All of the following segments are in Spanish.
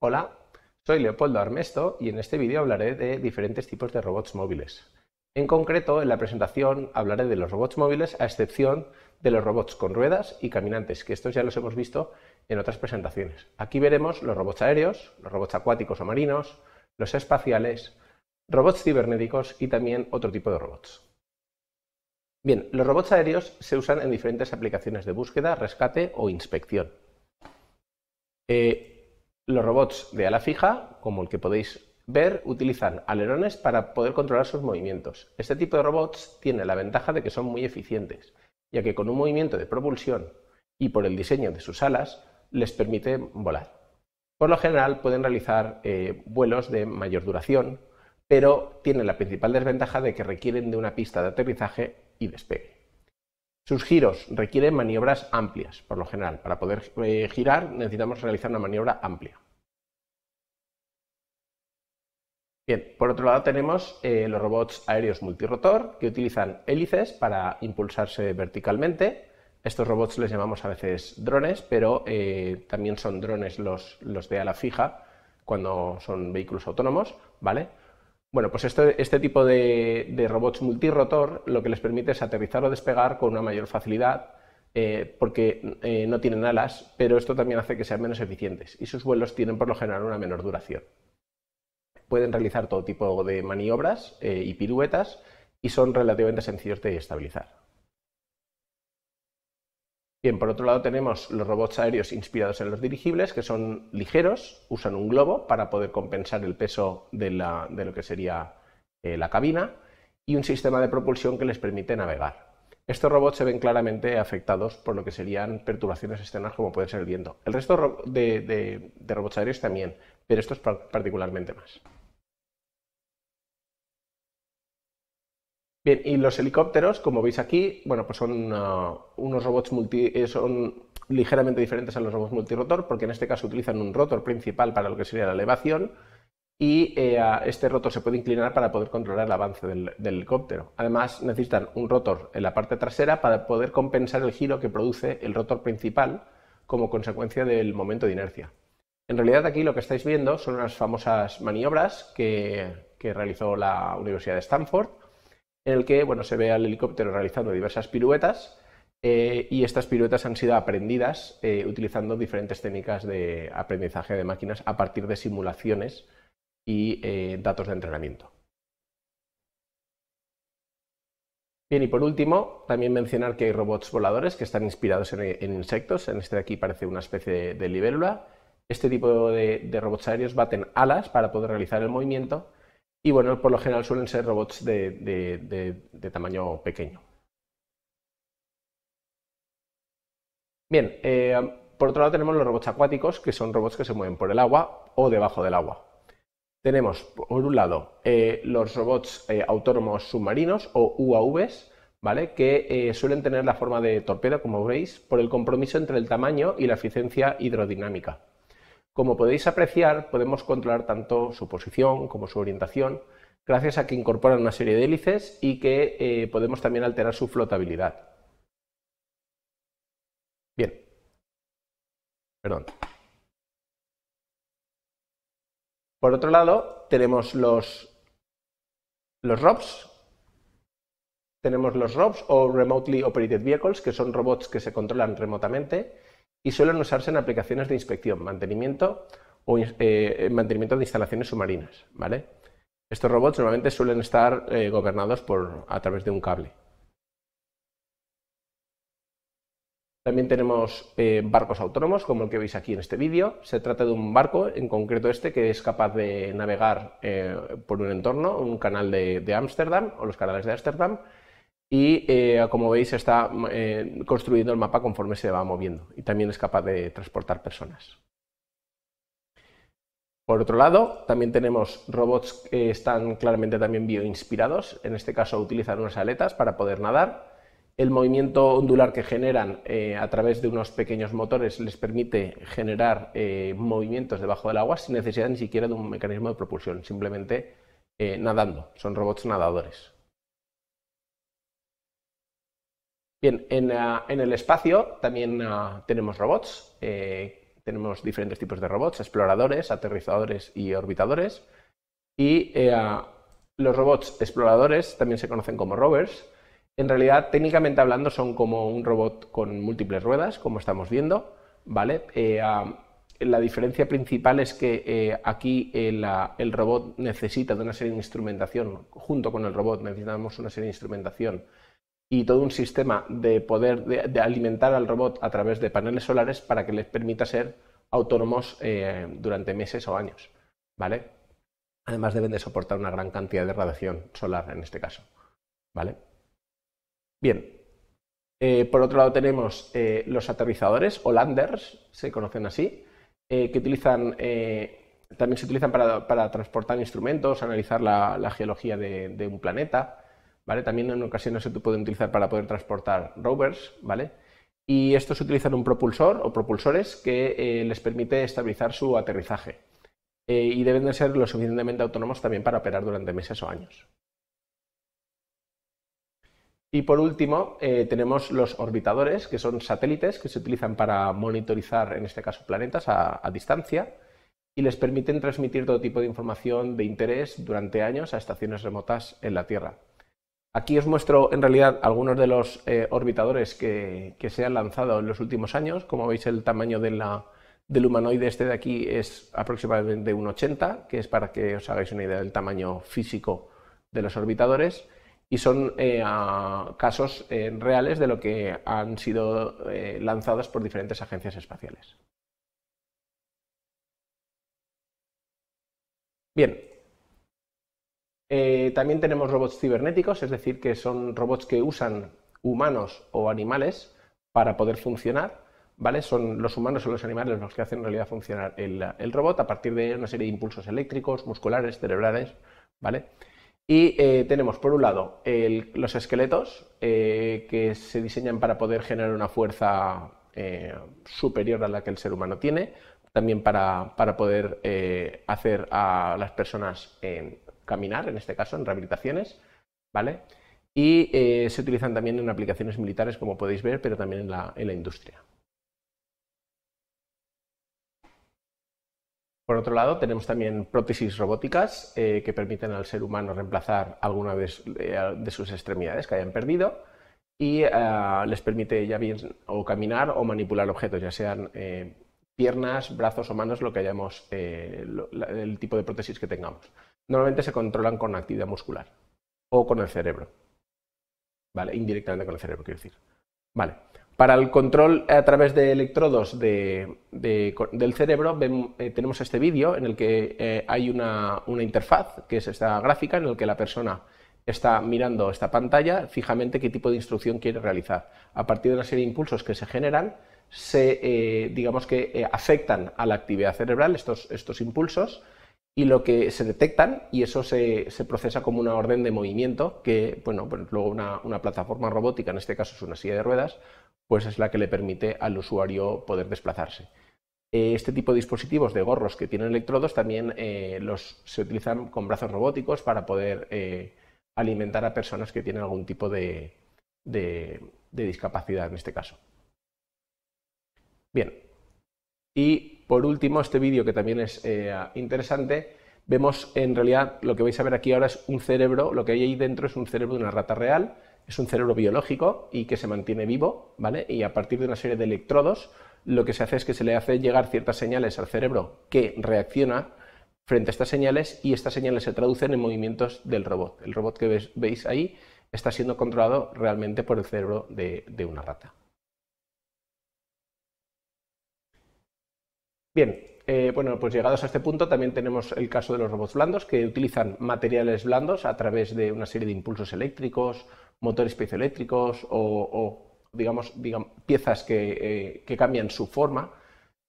Hola, soy Leopoldo Armesto y en este vídeo hablaré de diferentes tipos de robots móviles. En concreto, en la presentación hablaré de los robots móviles a excepción de los robots con ruedas y caminantes, que estos ya los hemos visto en otras presentaciones. Aquí veremos los robots aéreos, los robots acuáticos o marinos, los espaciales, robots cibernéticos y también otro tipo de robots. Bien, los robots aéreos se usan en diferentes aplicaciones de búsqueda, rescate o inspección. Eh, los robots de ala fija, como el que podéis ver, utilizan alerones para poder controlar sus movimientos. Este tipo de robots tiene la ventaja de que son muy eficientes, ya que con un movimiento de propulsión y por el diseño de sus alas les permite volar. Por lo general pueden realizar eh, vuelos de mayor duración, pero tienen la principal desventaja de que requieren de una pista de aterrizaje y despegue. Sus giros requieren maniobras amplias, por lo general. Para poder eh, girar necesitamos realizar una maniobra amplia. Bien, por otro lado tenemos eh, los robots aéreos multirotor que utilizan hélices para impulsarse verticalmente. Estos robots les llamamos a veces drones, pero eh, también son drones los, los de ala fija cuando son vehículos autónomos, ¿vale? Bueno, pues este, este tipo de, de, robots multirrotor lo que les permite es aterrizar o despegar con una mayor facilidad eh, porque eh, no tienen alas, pero esto también hace que sean menos eficientes y sus vuelos tienen por lo general una menor duración. Pueden realizar todo tipo de maniobras eh, y piruetas y son relativamente sencillos de estabilizar. Bien, por otro lado tenemos los robots aéreos inspirados en los dirigibles, que son ligeros, usan un globo para poder compensar el peso de, lo que sería eh, la cabina y un sistema de propulsión que les permite navegar. Estos robots se ven claramente afectados por lo que serían perturbaciones externas como puede ser el viento. El resto de, de robots aéreos también, pero estos particularmente más. y los helicópteros, como veis aquí, bueno, pues son ah, unos robots multi, eh, son ligeramente diferentes a los robots multirotor, porque en este caso utilizan un rotor principal para lo que sería la elevación, y eh, este rotor se puede inclinar para poder controlar el avance del, helicóptero. Además, necesitan un rotor en la parte trasera para poder compensar el giro que produce el rotor principal como consecuencia del momento de inercia. En realidad aquí lo que estáis viendo son unas famosas maniobras que realizó la Universidad de Stanford en el que bueno, se ve al helicóptero realizando diversas piruetas eh, y estas piruetas han sido aprendidas eh, utilizando diferentes técnicas de aprendizaje de máquinas a partir de simulaciones y eh, datos de entrenamiento. Bien, y por último, también mencionar que hay robots voladores que están inspirados en, insectos. En este de aquí parece una especie de, libélula. Este tipo de robots aéreos baten alas para poder realizar el movimiento y bueno, por lo general suelen ser robots de, tamaño pequeño. Bien, eh, por otro lado tenemos los robots acuáticos, que son robots que se mueven por el agua o debajo del agua. Tenemos, por un lado, eh, los robots eh, autónomos submarinos o UAVs, ¿vale? que suelen tener la forma de torpedo, como veis, por el compromiso entre el tamaño y la eficiencia hidrodinámica. Como podéis apreciar, podemos controlar tanto su posición como su orientación, gracias a que incorporan una serie de hélices y que eh, podemos también alterar su flotabilidad. Bien. Perdón. Por otro lado, tenemos los, los Tenemos los ROPS o Remotely Operated Vehicles, que son robots que se controlan remotamente y suelen usarse en aplicaciones de inspección, mantenimiento o eh, eh, mantenimiento de instalaciones submarinas. ¿vale? Estos robots normalmente suelen estar eh, gobernados por, a través de un cable. También tenemos barcos autónomos, como el que veis aquí en este vídeo. Se trata de un barco, en concreto este, que es capaz de navegar por un entorno, un canal de Ámsterdam o los canales de Ámsterdam, y eh, como veis está eh, construyendo el mapa conforme se va moviendo y también es capaz de transportar personas. Por otro lado, también tenemos robots que están claramente también bioinspirados, en este caso utilizan unas aletas para poder nadar. El movimiento ondular que generan eh, a través de unos pequeños motores les permite generar movimientos debajo del agua sin necesidad ni siquiera de un mecanismo de propulsión, simplemente nadando, son robots nadadores. Bien, ah, en, el espacio también ah, tenemos robots, eh, tenemos diferentes tipos de robots, exploradores, aterrizadores y orbitadores. Y eh, ah, los robots exploradores también se conocen como rovers. En realidad, técnicamente hablando, son como un robot con múltiples ruedas, como estamos viendo, ¿vale? Eh, la diferencia principal es que aquí el, el, robot necesita de una serie de instrumentación, junto con el robot necesitamos una serie de instrumentación y todo un sistema de poder de, alimentar al robot a través de paneles solares para que les permita ser autónomos eh, durante meses o años. ¿Vale? Además deben de soportar una gran cantidad de radiación solar en este caso. ¿Vale? Bien. Eh, por otro lado tenemos eh, los aterrizadores, o landers, se conocen así, que utilizan, también se utilizan para, transportar instrumentos, analizar la, geología de un planeta, también en ocasiones se pueden utilizar para poder transportar rovers, ¿vale? Y estos utilizan un propulsor o propulsores que eh, les permite estabilizar su aterrizaje. Eh, y deben de ser lo suficientemente autónomos también para operar durante meses o años. Y por último, eh, tenemos los orbitadores, que son satélites que se utilizan para monitorizar, en este caso, planetas a distancia y les permiten transmitir todo tipo de información de interés durante años a estaciones remotas en la Tierra. Aquí os muestro en realidad algunos de los eh, orbitadores que, se han lanzado en los últimos años. Como veis el tamaño del humanoide este de aquí es aproximadamente un 80, que es para que os hagáis una idea del tamaño físico de los orbitadores. Y son eh, casos eh, reales de lo que han sido lanzados por diferentes agencias espaciales. Bien, eh, también tenemos robots cibernéticos, es decir, que son robots que usan humanos o animales para poder funcionar. ¿Vale? Son los humanos o los animales los que hacen en realidad funcionar el, robot a partir de una serie de impulsos eléctricos, musculares, cerebrales, ¿vale? Y eh, tenemos, por un lado, los esqueletos eh, que se diseñan para poder generar una fuerza superior a la que el ser humano tiene, también para, para poder hacer a las personas caminar, en este caso, en rehabilitaciones, ¿vale? Y eh, se utilizan también en aplicaciones militares, como podéis ver, pero también en la, industria. Por otro lado, tenemos también prótesis robóticas eh, que permiten al ser humano reemplazar alguna eh, de, sus extremidades que hayan perdido y les permite ya bien o caminar o manipular objetos, ya sean piernas, brazos o manos, lo que hayamos, el tipo de prótesis que tengamos normalmente se controlan con actividad muscular o con el cerebro. ¿Vale? Indirectamente con el cerebro, quiero decir. Vale. Para el control a través de electrodos del cerebro eh, tenemos este vídeo en el que eh, hay una, interfaz, que es esta gráfica, en la que la persona está mirando esta pantalla fijamente qué tipo de instrucción quiere realizar. A partir de una serie de impulsos que se generan, se, eh, digamos que afectan a la actividad cerebral estos impulsos y lo que se detectan y eso se, procesa como una orden de movimiento que, bueno, pues luego una, plataforma robótica, en este caso es una silla de ruedas, pues es la que le permite al usuario poder desplazarse. Eh, este tipo de dispositivos de gorros que tienen electrodos también eh, los, se utilizan con brazos robóticos para poder eh, alimentar a personas que tienen algún tipo de, discapacidad en este caso. Bien, y por último, este vídeo que también es eh, interesante, vemos en realidad lo que vais a ver aquí ahora es un cerebro, lo que hay ahí dentro es un cerebro de una rata real, es un cerebro biológico y que se mantiene vivo, ¿vale? Y a partir de una serie de electrodos, lo que se hace es que se le hace llegar ciertas señales al cerebro que reacciona frente a estas señales y estas señales se traducen en movimientos del robot. El robot que veis ahí está siendo controlado realmente por el cerebro de una rata. Bien, eh, bueno, pues llegados a este punto también tenemos el caso de los robots blandos que utilizan materiales blandos a través de una serie de impulsos eléctricos, motores piezoeléctricos o, digamos, piezas que, eh, que, cambian su forma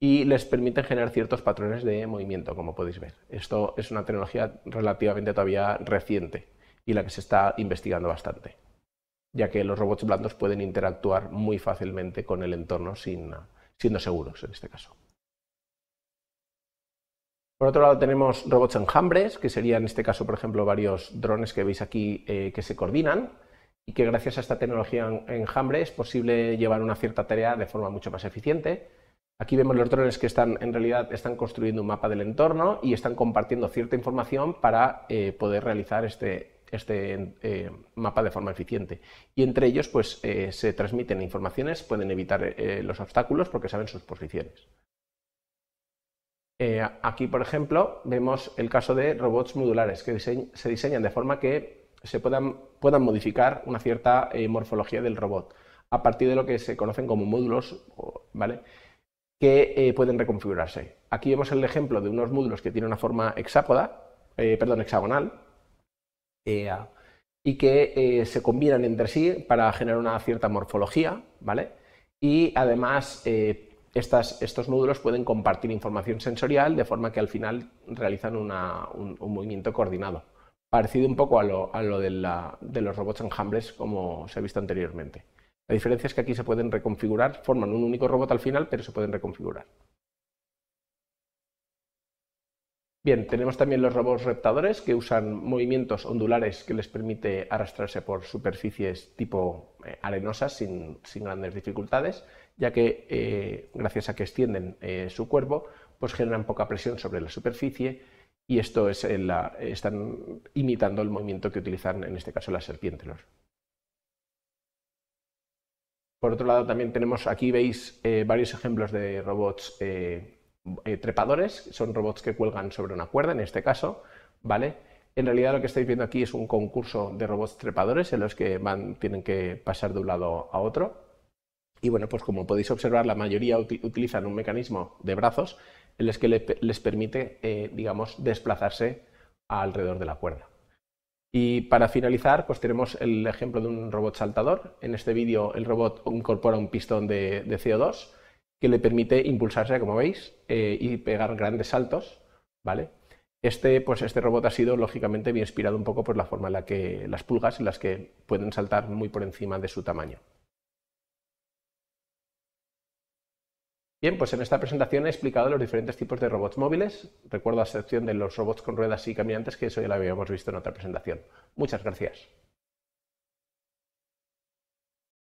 y les permiten generar ciertos patrones de movimiento, como podéis ver. Esto es una tecnología relativamente todavía reciente y la que se está investigando bastante, ya que los robots blandos pueden interactuar muy fácilmente con el entorno sin, siendo seguros en este caso. Por otro lado tenemos robots enjambres, que serían en este caso, por ejemplo, varios drones que veis aquí eh, que se coordinan y que gracias a esta tecnología enjambre es posible llevar una cierta tarea de forma mucho más eficiente. Aquí vemos los drones que están, en realidad, están construyendo un mapa del entorno y están compartiendo cierta información para eh, poder realizar este, este eh, mapa de forma eficiente. Y entre ellos, pues, se transmiten informaciones, pueden evitar los obstáculos porque saben sus posiciones. Eh, aquí, por ejemplo, vemos el caso de robots modulares que se diseñan de forma que se puedan, puedan modificar una cierta eh, morfología del robot a partir de lo que se conocen como módulos, ¿vale? que eh, pueden reconfigurarse. Aquí vemos el ejemplo de unos módulos que tienen una forma hexápoda, perdón, hexagonal, y que se combinan entre sí para generar una cierta morfología, ¿vale? Y además estos módulos pueden compartir información sensorial de forma que al final realizan un, movimiento coordinado, parecido un poco a lo, de, los robots enjambres como se ha visto anteriormente. La diferencia es que aquí se pueden reconfigurar, forman un único robot al final, pero se pueden reconfigurar. Bien, tenemos también los robots reptadores que usan movimientos ondulares que les permite arrastrarse por superficies tipo eh, arenosas sin grandes dificultades ya que eh, gracias a que extienden eh, su cuerpo, pues generan poca presión sobre la superficie y esto es están imitando el movimiento que utilizan en este caso las serpientes. Por otro lado, también tenemos aquí veis eh, varios ejemplos de robots trepadores, son robots que cuelgan sobre una cuerda, en este caso, ¿vale? En realidad lo que estáis viendo aquí es un concurso de robots trepadores en los que tienen que pasar de un lado a otro, y bueno, pues como podéis observar, la mayoría utilizan un mecanismo de brazos en los que les permite, eh, digamos, desplazarse alrededor de la cuerda. Y para finalizar, pues tenemos el ejemplo de un robot saltador. En este vídeo el robot incorpora un pistón de, CO2 que le permite impulsarse, como veis, eh, y pegar grandes saltos, ¿vale? Este, pues este robot ha sido lógicamente bien inspirado un poco por la forma en la que las pulgas, las que pueden saltar muy por encima de su tamaño. Bien, pues en esta presentación he explicado los diferentes tipos de robots móviles. Recuerdo la excepción de los robots con ruedas y caminantes, que eso ya lo habíamos visto en otra presentación. Muchas gracias.